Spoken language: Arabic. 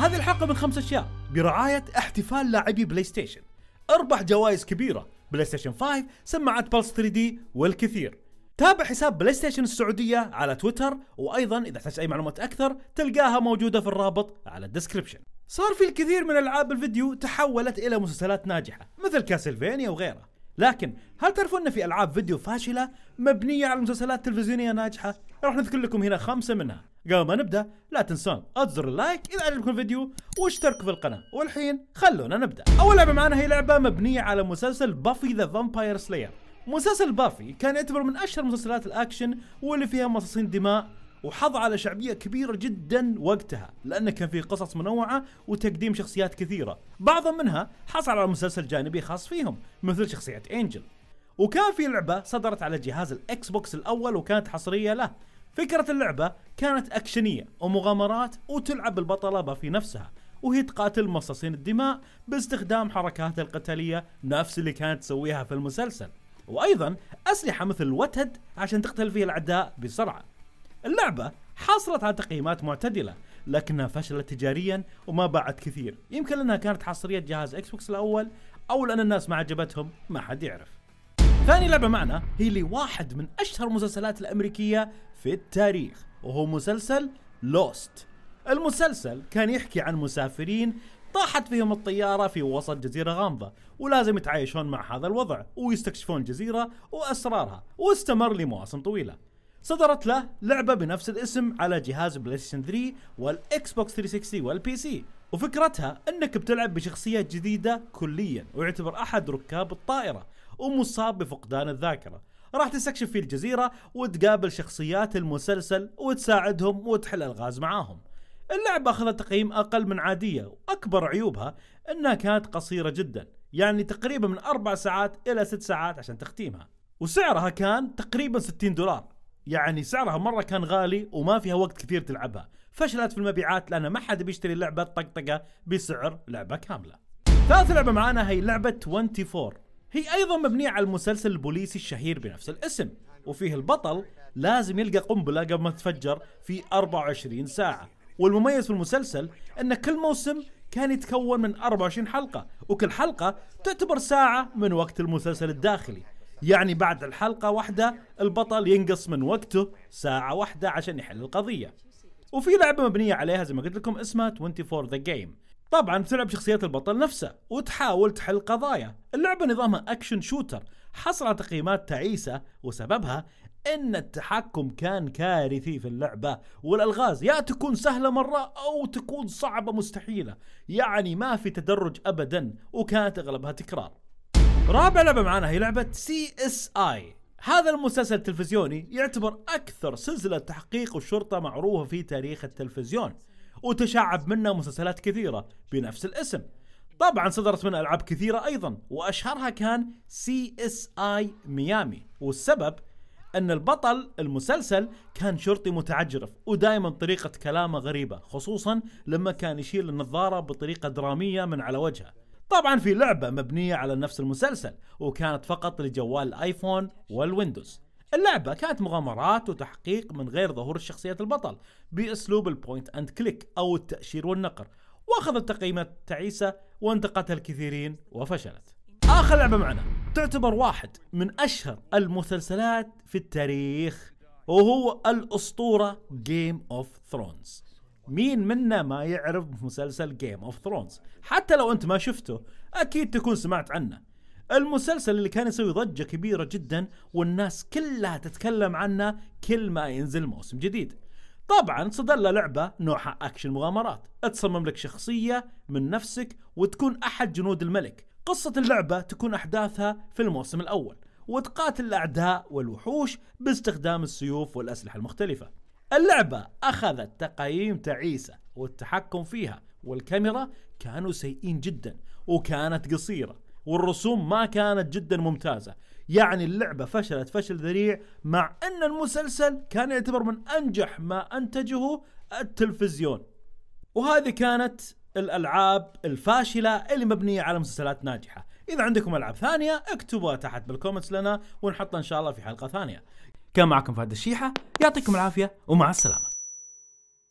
هذه الحلقة من خمس أشياء برعاية احتفال لاعبي بلاي ستيشن اربح جوائز كبيرة بلاي ستيشن 5 سماعات بلس 3 دي والكثير تابع حساب بلاي ستيشن السعودية على تويتر وأيضا إذا احتجت أي معلومات أكثر تلقاها موجودة في الرابط على الديسكربشن صار في الكثير من ألعاب الفيديو تحولت إلى مسلسلات ناجحة مثل كاسلفينيا وغيرها لكن هل تعرفون ان في العاب فيديو فاشله مبنيه على مسلسلات تلفزيونيه ناجحه؟ راح نذكر لكم هنا خمسه منها. قبل ما نبدا لا تنسون تزر اللايك اذا عجبكم الفيديو واشتركوا في القناه والحين خلونا نبدا اول لعبه معنا هي لعبه مبنيه على مسلسل بافي ذا فامباير سلاير مسلسل بافي كان يعتبر من اشهر مسلسلات الاكشن واللي فيها مصاصين دماء وحظ على شعبية كبيرة جدا وقتها لأنه كان فيه قصص منوعة وتقديم شخصيات كثيرة بعض منها حصل على مسلسل جانبي خاص فيهم مثل شخصية انجل وكان في لعبة صدرت على جهاز الاكس بوكس الأول وكانت حصرية له فكرة اللعبة كانت أكشنية ومغامرات وتلعب بالبطلة في نفسها وهي تقاتل مصاصين الدماء باستخدام حركاتها القتالية نفس اللي كانت تسويها في المسلسل وأيضا أسلحة مثل الوتد عشان تقتل فيه الأعداء بسرعة اللعبة حصلت على تقييمات معتدلة لكنها فشلت تجاريا وما باعت كثير يمكن لأنها كانت حصرية جهاز اكس بوكس الأول أو لأن الناس ما عجبتهم ما حد يعرف ثاني لعبة معنا هي لواحد من أشهر المسلسلات الأمريكية في التاريخ وهو مسلسل لوست المسلسل كان يحكي عن مسافرين طاحت فيهم الطيارة في وسط جزيرة غامضة ولازم يتعايشون مع هذا الوضع ويستكشفون الجزيرة وأسرارها واستمر لمواسم طويلة صدرت له لعبة بنفس الاسم على جهاز بلايستيشن 3 والإكس بوكس 360 والبي سي وفكرتها انك بتلعب بشخصية جديدة كليا ويعتبر احد ركاب الطائرة ومصاب بفقدان الذاكره راح تستكشف في الجزيره وتقابل شخصيات المسلسل وتساعدهم وتحل الغاز معاهم اللعبة أخذت تقييم أقل من عادية وأكبر عيوبها أنها كانت قصيرة جدا يعني تقريبا من أربع ساعات إلى ست ساعات عشان تختيمها وسعرها كان تقريبا 60 دولار يعني سعرها مرة كان غالي وما فيها وقت كثير تلعبها فشلت في المبيعات لأن ما حد بيشتري لعبة طقطقة بسعر لعبة كاملة ثالث لعبة معانا هي لعبة 24 هي أيضا مبنية على المسلسل البوليسي الشهير بنفس الاسم وفيه البطل لازم يلقى قنبلة قبل ما تتفجر في 24 ساعة والمميز في المسلسل أن كل موسم كان يتكون من 24 حلقة وكل حلقة تعتبر ساعة من وقت المسلسل الداخلي يعني بعد الحلقة واحدة البطل ينقص من وقته ساعة واحدة عشان يحل القضية وفي لعبة مبنية عليها زي ما قلت لكم اسمها 24 ذا جيم طبعا بتلعب شخصيات البطل نفسه وتحاول تحل قضايا اللعبة نظامها أكشن شوتر حصل على تقييمات تعيسة وسببها ان التحكم كان كارثي في اللعبه والالغاز يا تكون سهله مره او تكون صعبه مستحيله يعني ما في تدرج ابدا وكانت اغلبها تكرار رابع لعبه معنا هي لعبه سي اس اي هذا المسلسل التلفزيوني يعتبر اكثر سلسله تحقيق وشرطه معروفه في تاريخ التلفزيون وتشعب منه مسلسلات كثيرة بنفس الاسم طبعا صدرت منه العاب كثيرة ايضا واشهرها كان سي اس اي ميامي والسبب ان البطل المسلسل كان شرطي متعجرف ودائما طريقة كلامه غريبة خصوصا لما كان يشيل النظارة بطريقة درامية من على وجهه طبعا في لعبة مبنية على نفس المسلسل وكانت فقط لجوال الايفون والويندوز اللعبة كانت مغامرات وتحقيق من غير ظهور شخصية البطل بأسلوب البوينت أند كليك أو التأشير والنقر وأخذت تقييمات تعيسة وانتقدها الكثيرين وفشلت آخر لعبة معنا تعتبر واحد من أشهر المسلسلات في التاريخ وهو الأسطورة جيم أوف ثرونز مين منا ما يعرف مسلسل جيم اوف ثرونز حتى لو انت ما شفته اكيد تكون سمعت عنه المسلسل اللي كان يسوي ضجة كبيرة جدا والناس كلها تتكلم عنه كل ما ينزل موسم جديد طبعا صدلة لعبة نوعها أكشن مغامرات تصمم لك شخصية من نفسك وتكون أحد جنود الملك قصة اللعبة تكون أحداثها في الموسم الأول وتقاتل الأعداء والوحوش باستخدام السيوف والأسلحة المختلفة اللعبة أخذت تقييم تعيسة والتحكم فيها والكاميرا كانوا سيئين جدا وكانت قصيرة والرسوم ما كانت جدا ممتازة يعني اللعبة فشلت فشل ذريع مع أن المسلسل كان يعتبر من أنجح ما أنتجه التلفزيون وهذه كانت الألعاب الفاشلة اللي مبنية على مسلسلات ناجحة إذا عندكم ألعاب ثانية اكتبوها تحت بالكومنتس لنا ونحطها إن شاء الله في حلقة ثانية كان معكم فهد الشيحة يعطيكم العافية ومع السلامة